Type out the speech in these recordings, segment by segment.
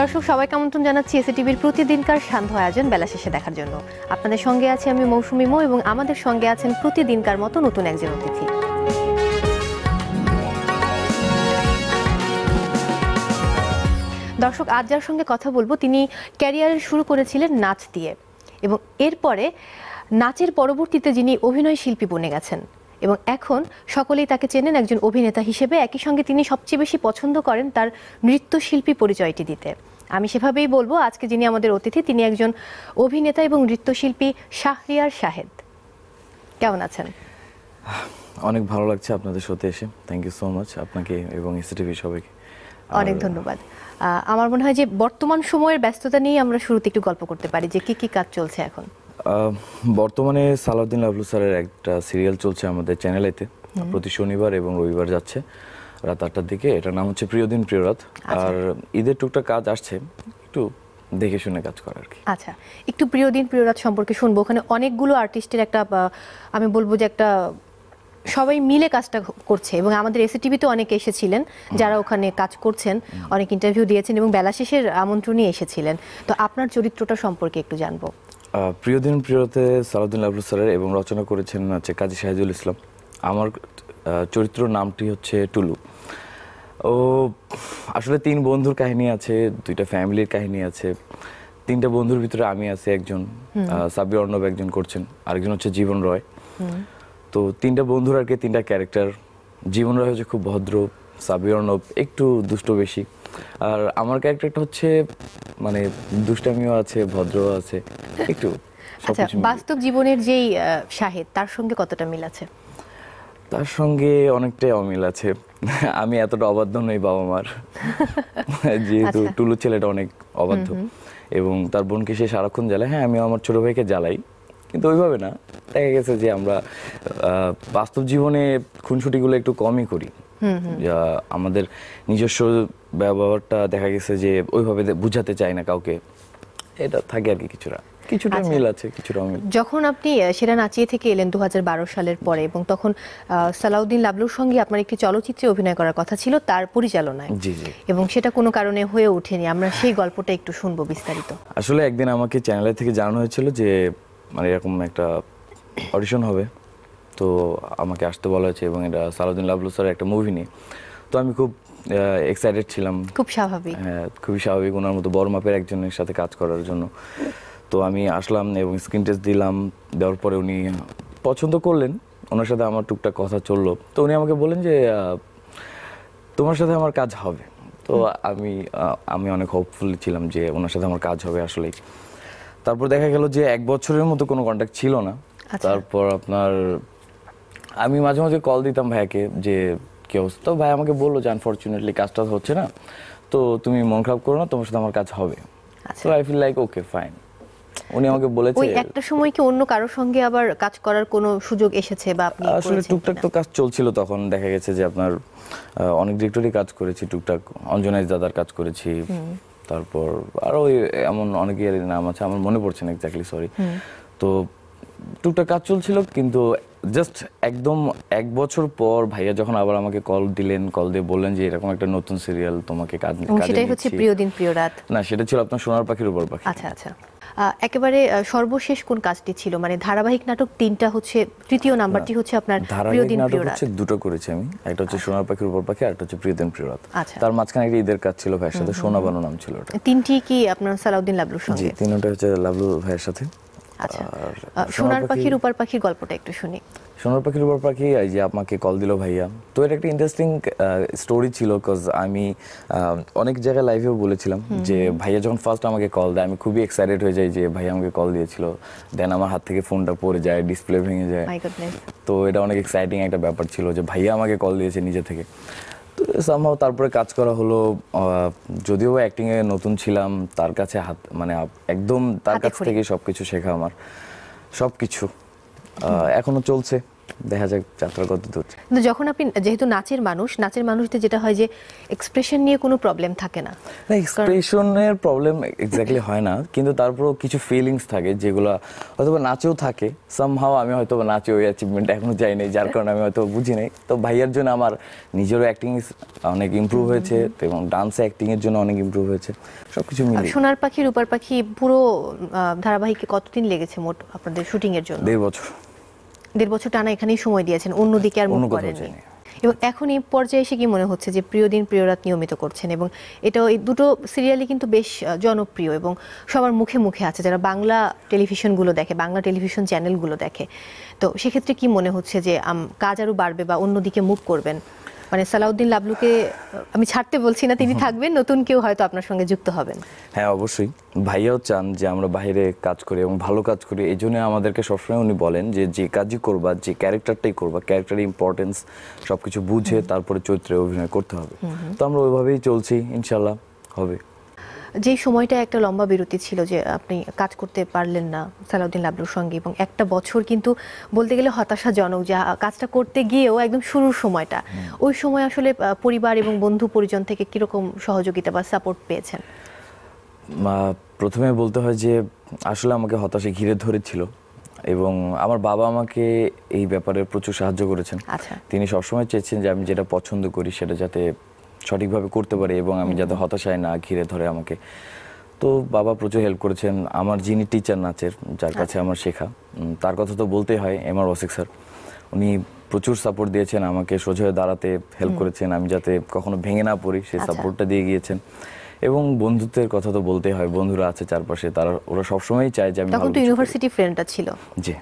দর্শক সবাইকে আমন্ত্রণ জানাচ্ছি এসিটিভির প্রতিদিনকার সান্ধ্য আয়োজন বেলা শেষে দেখার জন্য আপনাদের সঙ্গে আছি আমি মৌসুমি মো এবং আমাদের সঙ্গে আছেন প্রতিদিনকার মতো নতুন একজন অতিথি দর্শক আজ যার সঙ্গে কথা বলবো তিনি ক্যারিয়ার শুরু করেছিলেন নাচ দিয়ে এবং এরপরে নাচের পরবর্তীতে যিনি অভিনয় শিল্পী বনে গেছেন এবং এখন সকলেই তাকে চেনেন একজন অভিনেতা হিসেবে একই সঙ্গে তিনি সবচেয়ে বেশি পছন্দ করেন তার নৃত্যশিল্পী পরিচয়টি দিতে আমি সেভাবেই বলবো আজকে যিনি আমাদের অতিথি তিনি একজন অভিনেতা এবং নৃত্যশিল্পী শাহরিয়ার শাহেদ কেমন আছেন অনেক ভালো লাগছে আপনাদের সাথে এসে থ্যাংক ইউ সো মাচ আপনাকে এবং এসটিভি সবাইকে অনেক ধন্যবাদ আমার মনে হয় যে বর্তমান সময়ের ব্যস্ততা নিয়ে আমরা শুরুতে একটু গল্প করতে পারি যে কি কি কাজ চলছে এখন বর্তমানে সালাউদ্দিন লাভলু স্যারের একটা সিরিয়াল চলছে আমাদের চ্যানেলেতে প্রতি শনিবার এবং রবিবার যাচ্ছে রাত আটটার দিকে এটার নাম হচ্ছে প্রিয় দিন প্রিয় রাত আচ্ছা। আর ঈদের টুকটা কাজ আসছে একটু দেখে শুনে কাজ করার কি আচ্ছা একটু প্রিয় দিন প্রিয় রাত সম্পর্কে শুনবো ওখানে অনেকগুলো আর্টিস্টের একটা আমি বলবো যে একটা সবাই মিলে কাজটা করছে এবং আমাদের এসে টিভিতে অনেকে এসেছিলেন যারা ওখানে কাজ করছেন অনেক ইন্টারভিউ দিয়েছেন এবং বেলা শেষের আমন্ত্রণে এসেছিলেন তো আপনার চরিত্রটা সম্পর্কে একটু জানবো প্রিয় দিন প্রিয়তে সালাউদ্দিন আবুল সালের এবং রচনা করেছেন হচ্ছে কাজী শাহিদুল ইসলাম আমার চরিত্র নামটি হচ্ছে টুলু ও আসলে তিন বন্ধুর কাহিনী আছে দুইটা ফ্যামিলির কাহিনী আছে তিনটা বন্ধুর ভিতরে আমি আছি একজন সাবি অর্ণব একজন করছেন আরেকজন হচ্ছে জীবন রয় তো তিনটা বন্ধুর আর কি তিনটা ক্যারেক্টার জীবন রয় হচ্ছে খুব ভদ্র সাবি অর্ণব একটু দুষ্ট বেশি আর আমার ক্যারেক্টারটা হচ্ছে মানে দুষ্টামিও আছে ভদ্র আছে একটু আচ্ছা বাস্তব জীবনের যেই শাহেদ তার সঙ্গে কতটা মিল আছে তার সঙ্গে অনেকটাই অমিল আছে আমি এতটা অবাধ্য নই বাবা মার যেহেতু আচ্ছা। টুলু ছেলেটা অনেক অবাধ্য এবং তার বোনকে সে সারাক্ষণ জ্বালায় হ্যাঁ আমি আমার ছোটো ভাইকে জ্বালাই কিন্তু ওইভাবে না দেখা গেছে যে আমরা বাস্তব জীবনে খুনসুটিগুলো একটু কমই করি আমাদের নিজস্ব ব্যবহারটা দেখা গেছে যে ওইভাবে বুঝাতে চায় না কাউকে এটা থাকে আর কি কিছুটা কিছুটা আচ্ছা। মিল আছে কিছুটা মিল যখন আপনি সেরা নাচিয়ে থেকে এলেন দু সালের পরে এবং তখন সালাউদ্দিন লাবলুর সঙ্গে আপনার একটি চলচ্চিত্রে অভিনয় করার কথা ছিল তার পরিচালনায় জি জি এবং সেটা কোনো কারণে হয়ে ওঠেনি আমরা সেই গল্পটা একটু শুনবো বিস্তারিত আসলে একদিন আমাকে চ্যানেলের থেকে জানানো হয়েছিল যে মানে এরকম একটা অডিশন হবে তো আমাকে আসতে বলা হয়েছে এবং এটা সালাউদ্দিন লাবলু স্যারের একটা মুভি নিয়ে তো আমি খুব এক্সাইটেড ছিলাম খুব স্বাভাবিক হ্যাঁ খুবই স্বাভাবিক ওনার মতো বড় মাপের একজনের সাথে কাজ করার জন্য তো আমি আসলাম এবং স্ক্রিন টেস্ট দিলাম দেওয়ার পরে উনি পছন্দ করলেন ওনার সাথে আমার টুকটাক কথা চললো তো উনি আমাকে বলেন যে তোমার সাথে আমার কাজ হবে তো আমি আমি অনেক হোপফুল ছিলাম যে ওনার সাথে আমার কাজ হবে আসলেই তারপর দেখা গেল যে এক বছরের মতো কোনো কন্ট্যাক্ট ছিল না আচ্ছা। তারপর আপনার আমি মাঝে মাঝে কল দিতাম ভাইয়াকে যে কি অবস্থা তো ভাই আমাকে বললো যে আনফর্চুনেটলি কাজটা হচ্ছে না তো তুমি মন খারাপ করো না তোমার সাথে আমার কাজ হবে so I feel like okay fine উনি আমাকে বলেছে ওই একটা সময় কি অন্য কারোর সঙ্গে আবার কাজ করার কোনো সুযোগ এসেছে বা আপনি আসলে টুকটাক তো কাজ চলছিল তখন দেখা গেছে যে আপনার অনেক ডিরেক্টরই কাজ করেছি টুকটাক অঞ্জনাইজ দাদার কাজ করেছি তারপর আরো এমন অনেকের নাম আছে আমার মনে পড়ছে না এক্স্যাক্টলি সরি তো টুকটাক কাজ চলছিল কিন্তু জাস্ট একদম এক বছর পর ভাইয়া যখন আবার আমাকে কল দিলেন কল দিয়ে বললেন যে এরকম একটা নতুন সিরিয়াল তোমাকে কাজ সেটাই হচ্ছে প্রিয় দিন প্রিয় রাত না সেটা ছিল আপনার সোনার পাখির উপর পাখি আচ্ছা আচ্ছা একেবারে সর্বশেষ কোন কাজটি ছিল মানে ধারাবাহিক নাটক তিনটা হচ্ছে তৃতীয় নাম্বারটি হচ্ছে আপনার প্রিয় দিন প্রিয় রাত হচ্ছে দুটো করেছি আমি একটা হচ্ছে আচ্ছা। সোনার পাখির উপর পাখি আর একটা হচ্ছে প্রিয় দিন প্রিয় রাত আচ্ছা। তার মাঝখানে একটা ঈদের কাজ ছিল ভাইয়ের সাথে সোনা বানো নাম ছিল ওটা তিনটি কি আপনার সালাউদ্দিন লাবলুর সঙ্গে জি তিনটা হচ্ছে লাবলু ভাইয়ের সাথে আচ্ছা। সোনার পাখি রূপার পাখির গল্পটা একটু শুনি সোনার পাখি রূপার পাখি এই যে আমাকে কল দিল ভাইয়া তো এটা একটা ইন্টারেস্টিং স্টোরি ছিল বিকজ আমি অনেক জায়গায় লাইভেও বলেছিলাম যে ভাইয়া যখন ফার্স্ট আমাকে কল দেয় আমি খুবই এক্সাইটেড হয়ে যাই যে ভাইয়া আমাকে কল দিয়েছিল দেন আমার হাত থেকে ফোনটা পড়ে যায় ডিসপ্লে ভেঙে যায় তো এটা অনেক এক্সাইটিং একটা ব্যাপার ছিল যে ভাইয়া আমাকে কল দিয়েছে নিজে থেকে তো সামহাও তারপরে কাজ করা হলো যদিও অ্যাক্টিংয়ে নতুন ছিলাম তার কাছে হাত মানে একদম তার কাছ থেকে সব কিছু শেখা আমার সব কিছু এখনও চলছে দেখা যাক যাত্রা কত দূর কিন্তু যখন আপনি যেহেতু নাচের মানুষ নাচের মানুষদের যেটা হয় যে এক্সপ্রেশন নিয়ে কোনো প্রবলেম থাকে না এক্সপ্রেশনের প্রবলেম এক্স্যাক্টলি হয় না কিন্তু তারপরেও কিছু ফিলিংস থাকে যেগুলো হয়তো নাচেও থাকে সামহাও আমি হয়তো নাচে ওই অ্যাচিভমেন্ট এখনো যার হ্যাঁ। কারণে আমি হয়তো বুঝি নাই তো ভাইয়ার জন্য আমার নিজেরও অ্যাক্টিং অনেক ইমপ্রুভ হয়েছে এবং ডান্স অ্যাক্টিং এর জন্য অনেক ইমপ্রুভ হয়েছে সবকিছু মিলে সোনার পাখি রূপার পাখি পুরো ধারাবাহিকে কতদিন লেগেছে মোট আপনাদের শুটিং এর জন্য দেড় বছর দেড় বছর টানা এখানেই সময় দিয়েছেন অন্যদিকে আর মুখ করেননি এবং এখন এই পর্যায়ে এসে কি মনে হচ্ছে যে প্রিয় দিন প্রিয় রাত নিয়মিত করছেন এবং এটা এই দুটো সিরিয়ালই কিন্তু বেশ জনপ্রিয় এবং সবার মুখে মুখে আছে যারা বাংলা টেলিভিশনগুলো দেখে বাংলা টেলিভিশন চ্যানেলগুলো দেখে তো সেক্ষেত্রে কি মনে হচ্ছে যে কাজ আরও বাড়বে বা অন্যদিকে মুখ করবেন মানে সালাউদ্দিন লাবলুকে আমি ছাড়তে বলছি না তিনি থাকবেন নতুন কেউ হয়তো আপনার সঙ্গে যুক্ত হবেন হ্যাঁ অবশ্যই ভাইয়াও চান যে আমরা বাইরে কাজ করি এবং ভালো কাজ করি এই জন্য আমাদেরকে সবসময় উনি বলেন যে যে কাজই করবা যে ক্যারেক্টারটাই করবা ক্যারেক্টারের ইম্পর্টেন্স সবকিছু বুঝে তারপরে চরিত্রে অভিনয় করতে হবে তো আমরা ওইভাবেই চলছি ইনশাল্লাহ হবে যে সময়টা একটা লম্বা বিরতি ছিল যে আপনি কাজ করতে পারলেন না সালাউদ্দিন লাবলুর সঙ্গে এবং একটা বছর কিন্তু বলতে গেলে হতাশাজনক যা কাজটা করতে গিয়েও একদম শুরুর সময়টা ওই সময় আসলে পরিবার এবং বন্ধু পরিজন থেকে কীরকম সহযোগিতা বা সাপোর্ট পেয়েছেন প্রথমে বলতে হয় যে আসলে আমাকে হতাশা ঘিরে ধরেছিল এবং আমার বাবা আমাকে এই ব্যাপারে প্রচুর সাহায্য করেছেন আচ্ছা। তিনি সবসময় চেয়েছেন যে আমি যেটা পছন্দ করি সেটা যাতে সঠিকভাবে করতে পারি এবং আমি যাতে হতাশায় না ঘিরে ধরে আমাকে তো বাবা প্রচুর হেল্প করেছেন আমার যিনি টিচার নাচের যার কাছে আচ্ছা। আমার শেখা তার কথা তো বলতে হয় এম আর ওয়াসিক স্যার উনি প্রচুর সাপোর্ট দিয়েছেন আমাকে সোজা হয়ে দাঁড়াতে হেল্প করেছেন আমি যাতে কখনো ভেঙে না পড়ি সেই সাপোর্টটা আচ্ছা। দিয়ে গিয়েছেন এবং বন্ধুত্বের কথা তো বলতে হয় বন্ধুরা আছে চারপাশে তারা ওরা সবসময়ই চায় যে আমি ইউনিভার্সিটি ফ্রেন্ডটা ছিল জি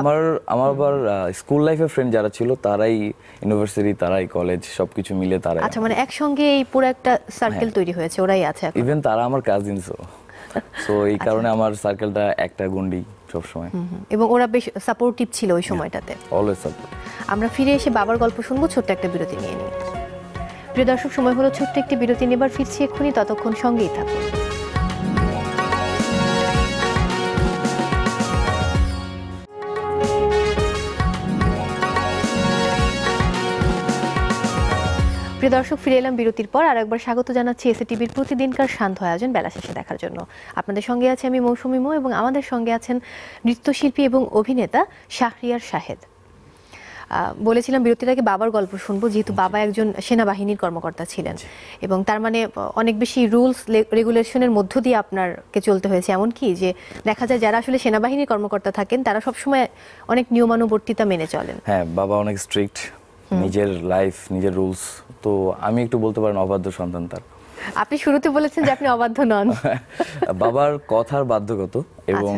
আমার আমার আবার স্কুল লাইফে ফ্রেন্ড যারা ছিল তারাই ইউনিভার্সিটি তারাই কলেজ সবকিছু মিলে তারাই আচ্ছা মানে একসঙ্গে এই পুরো একটা সার্কেল হ্যাঁ। তৈরি হয়েছে ওরাই আছে এখন ইভেন তারা আমার কাজিনসও সো এই আচ্ছা। কারণে আমার সার্কেলটা একটা গুন্ডি সব সময় এবং ওরা বেশ সাপোর্টিভ ছিল ওই সময়টাতে অলওয়েজ সাপোর্ট আমরা ফিরে এসে বাবার গল্প শুনবো ছোট্ট একটা বিরতি নিয়ে নিই প্রিয় দর্শক সময় হলো ছোট্ট একটি বিরতি নেবার ফিরছি এক্ষুনি ততক্ষণ সঙ্গেই থাকুন প্রিয় দর্শক ফিরে এলাম বিরতির পর আর একবার স্বাগত জানাচ্ছি এসএ টিভির প্রতিদিনকার সান্ধ্য আয়োজন বেলা শেষে দেখার জন্য আপনাদের সঙ্গে আছে আমি মৌসুমি মো এবং আমাদের সঙ্গে আছেন নৃত্যশিল্পী এবং অভিনেতা শাহরিয়ার শাহেদ বলেছিলাম বিরতির আগে বাবার গল্প শুনবো যেহেতু বাবা একজন সেনাবাহিনীর কর্মকর্তা ছিলেন এবং তার মানে অনেক বেশি রুলস রেগুলেশনের মধ্য দিয়ে আপনারকে চলতে হয়েছে এমন কি যে দেখা যায় যারা আসলে সেনাবাহিনীর কর্মকর্তা থাকেন তারা সবসময় অনেক নিয়মানুবর্তিতা মেনে চলেন হ্যাঁ বাবা অনেক স্ট্রিক্ট নিজের লাইফ নিজের রুলস তো আমি একটু বলতে পারেন অবাধ্য সন্তান তার আপনি শুরুতে বলেছেন যে আপনি অবাধ্য নন বাবার কথার বাধ্যগত এবং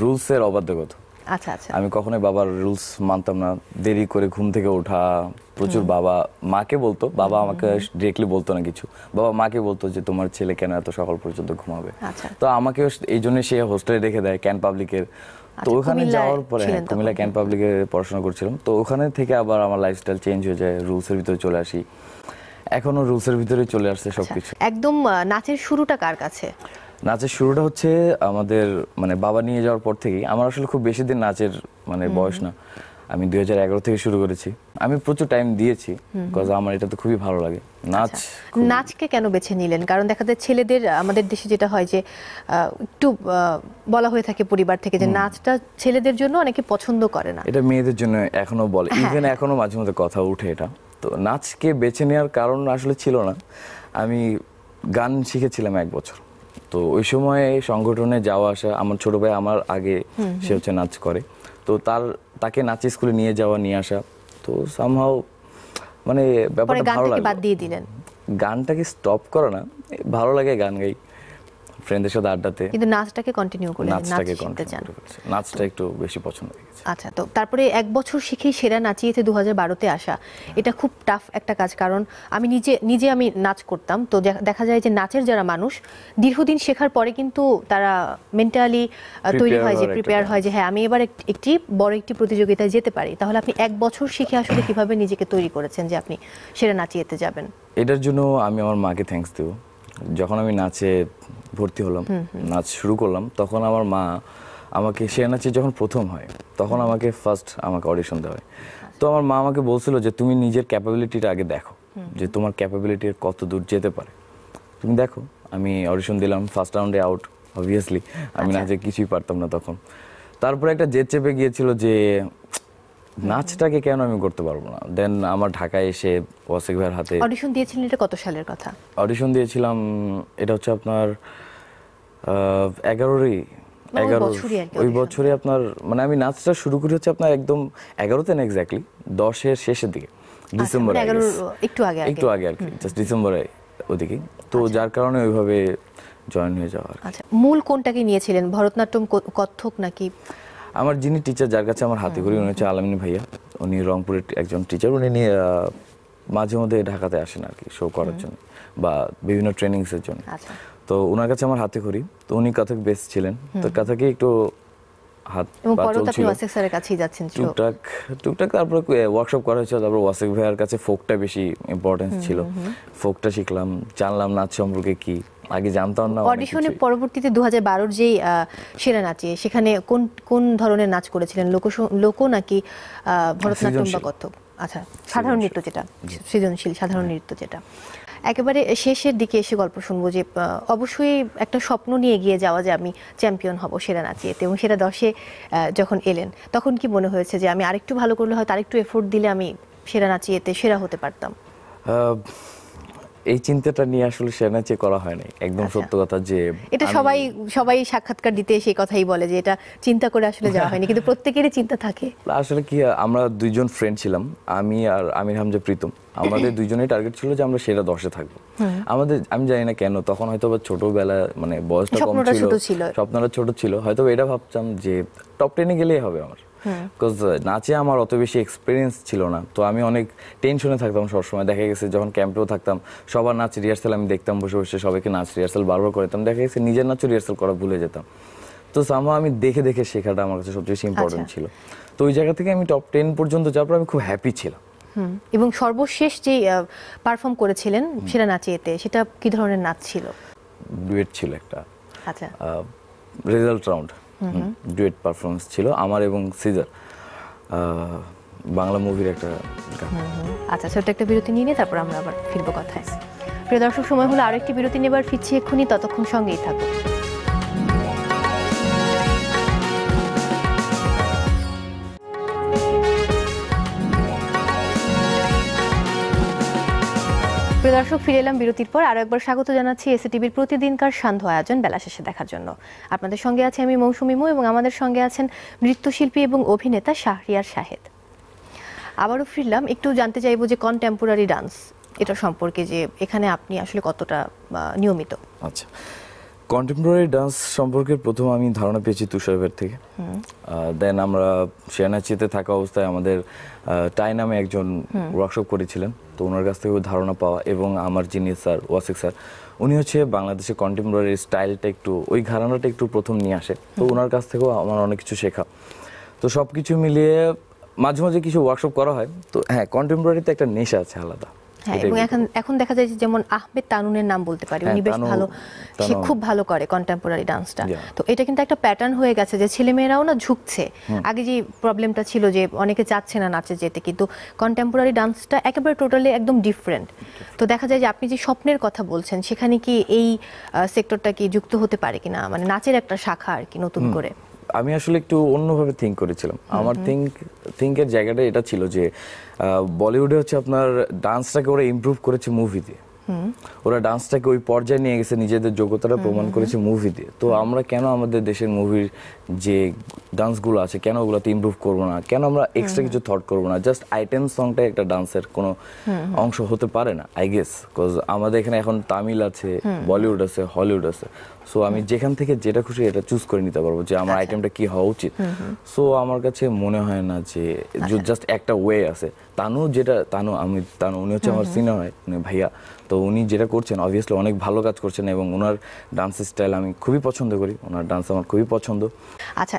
রুলসের আচ্ছা। অবাধ্যগত আচ্ছা আচ্ছা আমি কখনো বাবার রুলস মানতাম না দেরি করে ঘুম থেকে ওঠা প্রচুর বাবা মাকে বলতো বাবা আমাকে ডিরেক্টলি বলতো না কিছু বাবা মাকে বলতো যে তোমার ছেলে কেন এত সকাল পর্যন্ত ঘুমাবে আচ্ছা। তো আমাকে এই জন্য সে হোস্টেলে রেখে দেয় ক্যান পাবলিকের আচ্ছা, তো ওখানে যাওয়ার পরে কুমিল্লা ক্যান পাবলিকে পড়াশোনা করছিলাম তো ওখানে থেকে আবার আমার লাইফস্টাইল চেঞ্জ হয়ে যায় রুলসের ভিতরে চলে আসি এখনো রুলসের ভিতরে চলে আসছে আচ্ছা। সবকিছু একদম নাচের শুরুটা কার কাছে নাচের শুরুটা হচ্ছে আমাদের মানে বাবা নিয়ে যাওয়ার পর থেকেই আমার আসলে খুব বেশি দিন নাচের মানে বয়স না আমি দুই থেকে শুরু করেছি আমি প্রচুর টাইম দিয়েছি বিকজ আমার এটা তো খুবই ভালো লাগে নাচ আচ্ছা। নাচকে কেন বেছে নিলেন কারণ দেখা যায় ছেলেদের আমাদের দেশে যেটা হয় যে একটু বলা হয়ে থাকে পরিবার থেকে যে নাচটা ছেলেদের জন্য অনেকে পছন্দ করে না এটা মেয়েদের জন্য এখনো বলে ইভেন হ্যাঁ। এখনো মাঝে মধ্যে কথা উঠে এটা তো নাচকে বেছে নেওয়ার কারণ আসলে ছিল না আমি গান শিখেছিলাম এক বছর তো ওই সময়ে সংগঠনে যাওয়া আসা আমার ছোট ভাই আমার আগে সে হচ্ছে নাচ করে তো তার তাকে নাচ স্কুলে নিয়ে যাওয়া নিয়ে আসা তো সামহাও মানে ব্যাপারটা ভালো লাগে গানটাকে স্টপ করা না ভালো লাগে গান গাই সাথে আড্ডাতে কিন্তু নাচটাকে কন্টিনিউ নাচটাকে কন্টিনিউ নাচটা একটু বেশি পছন্দ হয়ে গেছে আচ্ছা তো তারপরে এক বছর সেরা আসা এটা খুব টাফ একটা কাজ কারণ আমি নিজে নিজে আমি নাচ করতাম তো দেখা যায় যে নাচের যারা মানুষ দীর্ঘদিন শেখার পরে কিন্তু তারা মেন্টালি তৈরি হয় যে প্রিপেয়ার হয় যে হ্যাঁ আমি এবার একটি বড় একটি প্রতিযোগিতায় যেতে পারি তাহলে আপনি এক বছর শিখে আসলে কিভাবে নিজেকে তৈরি করেছেন যে আপনি সেরা নাচিয়েতে যাবেন এটার জন্য আমি আমার মাকে থ্যাঙ্কস দেবো যখন আমি নাচে ভর্তি হলাম নাচ শুরু করলাম তখন আমার মা আমাকে সে নাচে যখন প্রথম হয় তখন আমাকে ফার্স্ট আমাকে অডিশন দেওয়া হয় তো আমার মা আমাকে বলছিল যে তুমি নিজের ক্যাপাবিলিটিটা আগে দেখো যে তোমার ক্যাপাবিলিটির কত দূর যেতে পারে তুমি দেখো আমি অডিশন দিলাম ফার্স্ট রাউন্ডে আউট অবভিয়াসলি আমি আচ্ছা। নাচে কিছুই পারতাম না তখন তারপরে একটা জেদ চেপে গিয়েছিল যে নাচটাকে কেন আমি করতে পারবো না দেন আমার ঢাকায় এসে ওয়াসিক ভাইয়ের হাতে অডিশন দিয়েছিলেন এটা কত সালের কথা অডিশন দিয়েছিলাম এটা হচ্ছে আপনার এগারোরই মানে এগারো ওই বছরে আপনার মানে আমি নাচটা শুরু করি হচ্ছে আপনার একদম এগারোতে না এক্স্যাক্টলি দশের শেষের দিকে আচ্ছা, ডিসেম্বরে মানে একটু আগে একটু আগে আর কি জাস্ট ডিসেম্বরে ওদিকে তো আচ্ছা। যার কারণে ওইভাবে জয়েন হয়ে যাওয়ার আচ্ছা মূল কোনটাকে নিয়েছিলেন ভরতনাট্যম কত্থক নাকি আমার যিনি টিচার যার কাছে আমার হাতে করি উনি হচ্ছে আলামিন ভাইয়া উনি রংপুরের একজন টিচার উনি মাঝে মধ্যে ঢাকাতে আসেন আর কি শো করার জন্য বা বিভিন্ন ট্রেনিংসের জন্য আচ্ছা। তো ওনার কাছে আমার হাতে করি তো উনি কথক বেস্ট ছিলেন তো কথকে একটু হাত পা চলছিল টুকটাক টুকটাক তারপর ওয়ার্কশপ করা ওয়াসিক ভাইয়ার কাছে ফোকটা বেশি ইম্পর্টেন্স ছিল ফোকটা শিখলাম জানলাম নাচ সম্পর্কে কি আগে জানতাম না অডিশনে পরবর্তীতে 2012 এর যেই সেরা নাচে সেখানে কোন কোন ধরনের নাচ করেছিলেন লোক লোক নাকি ভরতনাট্যম বা কত্থক আচ্ছা সাধারণ নৃত্য যেটা সৃজনশীল সাধারণ হ্যাঁ। নৃত্য যেটা একেবারে শেষের দিকে এসে গল্প শুনবো যে অবশ্যই একটা স্বপ্ন নিয়ে গিয়ে যাওয়া যে আমি চ্যাম্পিয়ন হব সেরা নাচিয়েতে এবং সেরা দশে যখন এলেন তখন কি মনে হয়েছে যে আমি আরেকটু ভালো করলে হয়তো আরেকটু এফোর্ট দিলে আমি সেরা নাচিয়েতে সেরা হতে পারতাম এই চিন্তাটা নিয়ে আসলে সেনাচে করা হয়নি একদম আচ্ছা। সত্য কথা যে এটা সবাই সবাই সাক্ষাৎকার দিতে এসে কথাই বলে যে এটা চিন্তা করে আসলে যাওয়া হয়নি কিন্তু প্রত্যেকেরই চিন্তা থাকে আসলে কি আমরা দুইজন ফ্রেন্ড ছিলাম আমি আর আমির হামজা প্রীতম আমাদের দুইজনেই টার্গেট ছিল যে আমরা সেরা দশে থাকবো আমাদের আমি জানি না কেন তখন হয়তো বা ছোটবেলা মানে বয়সটা কম ছিল স্বপ্নটা ছোট ছিল হয়তো এটা ভাবতাম যে টপ টেনে গেলেই হবে আমার বিকজ নাচে আমার অত বেশি এক্সপিরিয়েন্স ছিল না তো আমি অনেক টেনশনে থাকতাম সবসময় দেখা গেছে যখন ক্যাম্পেও থাকতাম সবার নাচ রিহার্সাল আমি দেখতাম বসে বসে সবাইকে নাচ রিহার্সাল বারবার করতাম দেখা গেছে নিজের নাচও রিহার্সাল করা ভুলে যেতাম তো সামহা আমি দেখে দেখে শেখাটা আমার কাছে সবচেয়ে বেশি ইম্পর্টেন্ট আচ্ছা। ছিল তো ওই জায়গা থেকে আমি টপ টেন পর্যন্ত যাওয়ার পর আমি খুব হ্যাপি ছিলাম এবং সর্বশেষ যে পারফর্ম করেছিলেন সেটা এতে সেটা কি ধরনের নাচ ছিল ডুয়েট ছিল একটা আচ্ছা রেজাল্ট রাউন্ড ডুয়েট পারফরমেন্স ছিল আমার এবং সিজার বাংলা মুভির একটা গান আচ্ছা ছোট্ট একটা বিরতি নিয়ে তারপর আমরা আবার ফিরবো কথায় প্রিয় দর্শক সময় হলো আরেকটি বিরতি নেবার ফিরছি এক্ষুনি ততক্ষণ সঙ্গেই থাকুন প্রিয় দর্শক ফিরে এলাম বিরতির পর আরো একবার স্বাগত জানাচ্ছি এসিটিভির প্রতিদিনকার সান্ধ্য আয়োজন বেলা শেষে দেখার জন্য আপনাদের সঙ্গে আছে আমি মৌসুমি মু এবং আমাদের সঙ্গে আছেন নৃত্যশিল্পী এবং অভিনেতা শাহরিয়ার শাহেদ আবারও ফিরলাম একটু জানতে চাইব যে কন্টেম্পোরারি ডান্স এটা সম্পর্কে যে এখানে আপনি আসলে কতটা নিয়মিত আচ্ছা কন্টেম্পোরারি ডান্স সম্পর্কে প্রথম আমি ধারণা পেয়েছি তুষারভের থেকে দেন আমরা সেনাচিতে থাকা অবস্থায় আমাদের টাই নামে একজন ওয়ার্কশপ করেছিলেন তো ওনার কাছ থেকে ধারণা পাওয়া এবং আমার যিনি স্যার ওয়াসিক স্যার উনি হচ্ছে বাংলাদেশে কন্টেম্পোরারি স্টাইলটা একটু ওই ঘরানাটা একটু প্রথম নিয়ে আসে তো ওনার কাছ থেকেও আমার অনেক কিছু শেখা তো সব কিছু মিলিয়ে মাঝে মাঝে কিছু ওয়ার্কশপ করা হয় তো হ্যাঁ কন্টেম্পোরারিতে একটা নেশা আছে আলাদা হ্যাঁ এবং এখন এখন দেখা যায় যে যেমন আহমেদ তানুনের নাম বলতে পারি উনি হ্যাঁ, বেশ ভালো সে খুব ভালো করে কন্টেম্পোরারি ডান্সটা তো এটা কিন্তু একটা প্যাটার্ন হয়ে গেছে যে ছেলেমেয়েরাও না ঝুঁকছে আগে যে প্রবলেমটা ছিল যে অনেকে চাচ্ছে না নাচে যেতে কিন্তু কন্টেম্পোরারি ডান্সটা একেবারে টোটালি একদম ডিফারেন্ট তো দেখা যায় যে আপনি যে স্বপ্নের কথা বলছেন সেখানে কি এই সেক্টরটা কি যুক্ত হতে পারে কিনা মানে নাচের একটা শাখা আর কি নতুন করে আমি আসলে একটু অন্যভাবে থিঙ্ক করেছিলাম আমার থিঙ্ক থিঙ্কের জায়গাটা এটা ছিল যে বলিউডে হচ্ছে আপনার ডান্সটাকে ওরা ইম্প্রুভ করেছে মুভিতে ওরা ডান্সটাকে ওই পর্যায়ে নিয়ে গেছে নিজেদের যোগ্যতাটা প্রমাণ করেছে মুভি দিয়ে তো আমরা কেন আমাদের দেশের মুভির যে ডান্সগুলো আছে কেন ওগুলোতে ইমপ্রুভ করবো না কেন আমরা এক্সট্রা কিছু থট করবো না জাস্ট আইটেম সংটাই একটা ডান্সের কোনো অংশ হতে পারে না আই গেস বিকজ আমাদের এখানে এখন তামিল আছে বলিউড আছে হলিউড আছে সো আমি যেখান থেকে যেটা খুশি এটা চুজ করে নিতে পারবো যে আমার আইটেমটা আচ্ছা। কি হওয়া উচিত সো আমার কাছে মনে হয় না যে জাস্ট আচ্ছা। একটা ওয়ে আছে তানু যেটা তানু আমি তানু উনি হচ্ছে আমার সিনেমা হয় ভাইয়া তো উনি যেটা করছেন অবভিয়াসলি অনেক ভালো কাজ করছেন এবং ওনার ডান্স স্টাইল আমি খুবই পছন্দ করি ওনার ডান্স আমার খুবই পছন্দ আচ্ছা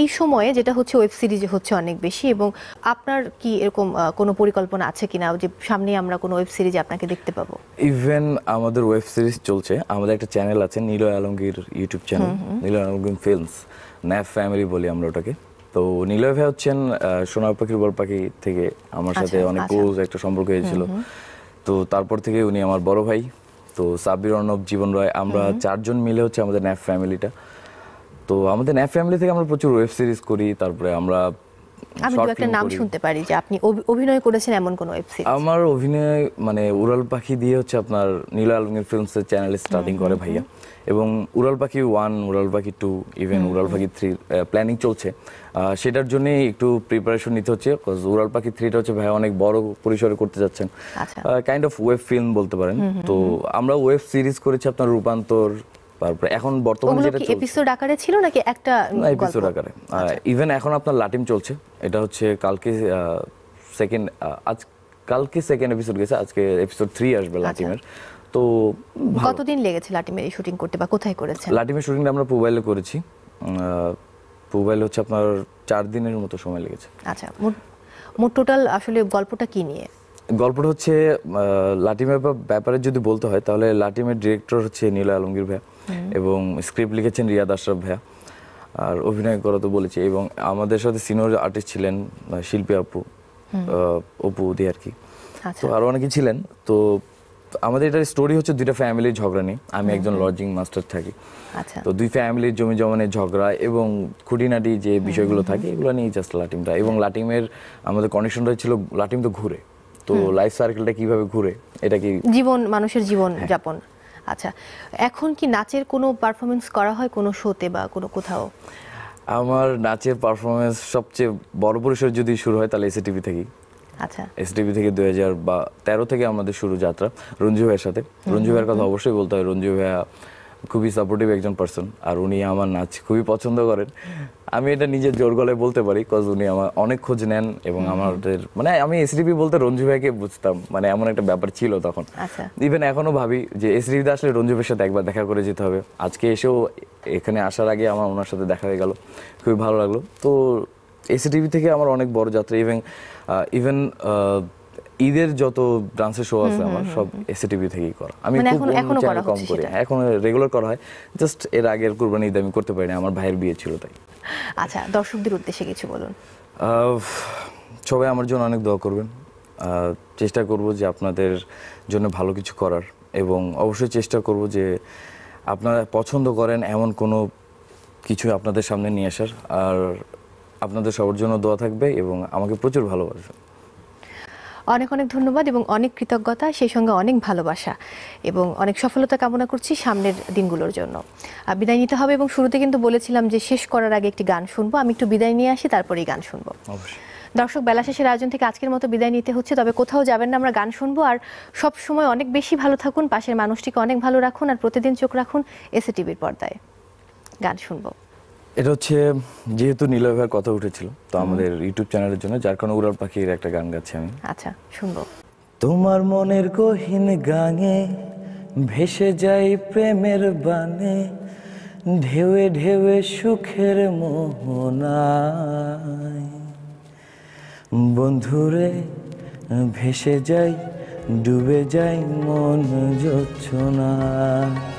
এই সময়ে যেটা হচ্ছে ওয়েব সিরিজ হচ্ছে অনেক বেশি এবং আপনার কি এরকম কোনো পরিকল্পনা আছে কিনা যে সামনে আমরা কোনো ওয়েব সিরিজ আপনাকে দেখতে পাবো ইভেন আমাদের ওয়েব সিরিজ চলছে আমাদের একটা চ্যানেল আছে Neel Alamgir YouTube channel Neel Alamgir films ন্যাফ ফ্যামিলি বলি আমরা ওটাকে তো নীলয় ভাই হচ্ছেন সোনার পাখির বল পাখি থেকে আমার সাথে আচ্ছা, অনেক ক্লোজ আচ্ছা। একটা সম্পর্ক হয়েছিল তো তারপর থেকে উনি আমার বড় ভাই তো সাব্বির অর্ণব জীবন রায় আমরা চারজন মিলে হচ্ছে আমাদের ন্যাপ ফ্যামিলিটা তো আমাদের ন্যাপ ফ্যামিলি থেকে আমরা প্রচুর ওয়েব সিরিজ করি তারপরে আমরা আমি দু একটা নাম শুনতে পারি যে আপনি অভিনয় করেছেন এমন কোন ওয়েব সিরিজ আমার অভিনয় মানে উড়াল পাখি দিয়ে হচ্ছে আপনার নীলা আলমগীর ফিল্মসের চ্যানেলে স্টার্টিং করে ভাইয়া এবং উড়াল পাখি ওয়ান উড়াল পাখি টু ইভেন উড়াল পাখি থ্রি প্ল্যানিং চলছে সেটার জন্য একটু প্রিপারেশন নিতে হচ্ছে উড়াল পাখি থ্রিটা হচ্ছে ভাই অনেক বড় পরিসরে করতে যাচ্ছেন কাইন্ড অফ ওয়েব ফিল্ম বলতে পারেন তো আমরা ওয়েব সিরিজ করেছি আপনার রূপান্তর তারপরে এখন বর্তমানে যেটা এপিসোড আকারে ছিল নাকি একটা এপিসোড আকারে ইভেন আচ্ছা। এখন আপনার লাটিম চলছে এটা হচ্ছে কালকে সেকেন্ড আজ কালকে সেকেন্ড এপিসোড গেছে আজকে এপিসোড থ্রি আসবে আচ্ছা। লাটিমের তো কতদিন লেগেছে লাটিমের এই শুটিং করতে বা কোথায় করেছেন লাটিমের শুটিংটা আমরা পুবাইলে করেছি পুবাইলে হচ্ছে আপনার চার দিনের মতো সময় লেগেছে আচ্ছা মোট টোটাল আসলে গল্পটা কি নিয়ে গল্পটা হচ্ছে লাটিমের ব্যাপারে যদি বলতে হয় তাহলে লাটিমের ডিরেক্টর হচ্ছে নীলা আলমগীর ভাইয়া এবং স্ক্রিপ্ট লিখেছেন রিয়াদ আশরাফ ভাইয়া আর অভিনয় করা তো বলেছি এবং আমাদের সাথে সিনিয়র আর্টিস্ট ছিলেন শিল্পী আপু অপু দি আর কি আচ্ছা। তো আরও অনেকে ছিলেন তো আমাদের এটার স্টোরি হচ্ছে দুইটা ফ্যামিলির ঝগড়া নিয়ে আমি একজন লজিং মাস্টার থাকি আচ্ছা তো দুই ফ্যামিলির জমি জমানের ঝগড়া এবং খুঁটিনাটি যে বিষয়গুলো থাকে এগুলো নিয়ে জাস্ট লাটিমটা এবং লাটিমের আমাদের কন্ডিশনটা ছিল লাটিম তো ঘুরে তো লাইফ সার্কেলটা কিভাবে ঘুরে এটা কি জীবন মানুষের জীবন হ্যাঁ। যাপন আচ্ছা এখন কি নাচের কোনো পারফরমেন্স করা হয় কোনো শোতে বা কোনো কোথাও আমার নাচের পারফরমেন্স সবচেয়ে বড় পরিসর যদি শুরু হয় তাহলে টিভি থেকেই এসটিভি আচ্ছা। থেকে দুই হাজার বা তেরো থেকে আমাদের শুরু যাত্রা রঞ্জু ভাইয়ের সাথে রঞ্জু ভাইয়ের কথা অবশ্যই বলতে হয় রঞ্জু ভাইয়া খুবই সাপোর্টিভ একজন পার্সন আর উনি আমার নাচ খুবই পছন্দ করেন আমি এটা নিজের জোর গলায় বলতে পারি কজ উনি আমার অনেক খোঁজ নেন এবং আমাদের মানে আমি এসডিপি বলতে রঞ্জু ভাইকে বুঝতাম মানে এমন একটা ব্যাপার ছিল তখন ইভেন আচ্ছা। এখনো ভাবি যে এসডিপিতে আসলে রঞ্জু ভাইয়ের সাথে একবার দেখা করে যেতে হবে আজকে এসেও এখানে আসার আগে আমার ওনার সাথে দেখা হয়ে গেল খুবই ভালো লাগলো তো এসডিপি থেকে আমার অনেক বড় যাত্রা ইভেন ইভেন ঈদের যত ডান্সের শো আছে আমার সব এসএটিভি থেকেই করা আমি মানে খুব কম করি এখন রেগুলার করা হয় জাস্ট এর আগের কুরবানি ঈদ আমি করতে পারিনি আমার ভাইয়ের বিয়ে ছিল তাই আচ্ছা দর্শকদের উদ্দেশ্যে কিছু বলুন সবাই আমার জন্য অনেক দোয়া করবেন চেষ্টা করব যে আপনাদের জন্য ভালো কিছু করার এবং অবশ্যই চেষ্টা করব যে আপনারা পছন্দ করেন এমন কোনো কিছু আপনাদের সামনে নিয়ে আসার আর আপনাদের সবার জন্য দোয়া থাকবে এবং আমাকে প্রচুর ভালোবাসা অনেক অনেক ধন্যবাদ এবং অনেক কৃতজ্ঞতা সেই সঙ্গে অনেক ভালোবাসা এবং অনেক সফলতা কামনা করছি সামনের দিনগুলোর জন্য বিদায় নিতে হবে এবং শুরুতে কিন্তু বলেছিলাম যে শেষ করার আগে একটি গান শুনবো আমি একটু বিদায় নিয়ে আসি তারপরেই গান শুনবো দর্শক বেলা শেষের আয়োজন থেকে আজকের মতো বিদায় নিতে হচ্ছে তবে কোথাও যাবেন না আমরা গান শুনবো আর সব সময় অনেক বেশি ভালো থাকুন পাশের মানুষটিকে অনেক ভালো রাখুন আর প্রতিদিন চোখ রাখুন এসএ টিভির পর্দায় গান শুনবো এটা হচ্ছে যেহেতু নীলভাইয়ের কথা উঠেছিল তো আমাদের ইউটিউব চ্যানেলের জন্য যার কারণে উড়াল পাখির একটা গান গাচ্ছি আমি আচ্ছা শুনবো তোমার মনের কহিন গাঙে ভেসে যাই প্রেমের বানে ঢেউয়ে ঢেউয়ে সুখের মোহনায় বন্ধুরে ভেসে যাই ডুবে যাই মন যোচনায়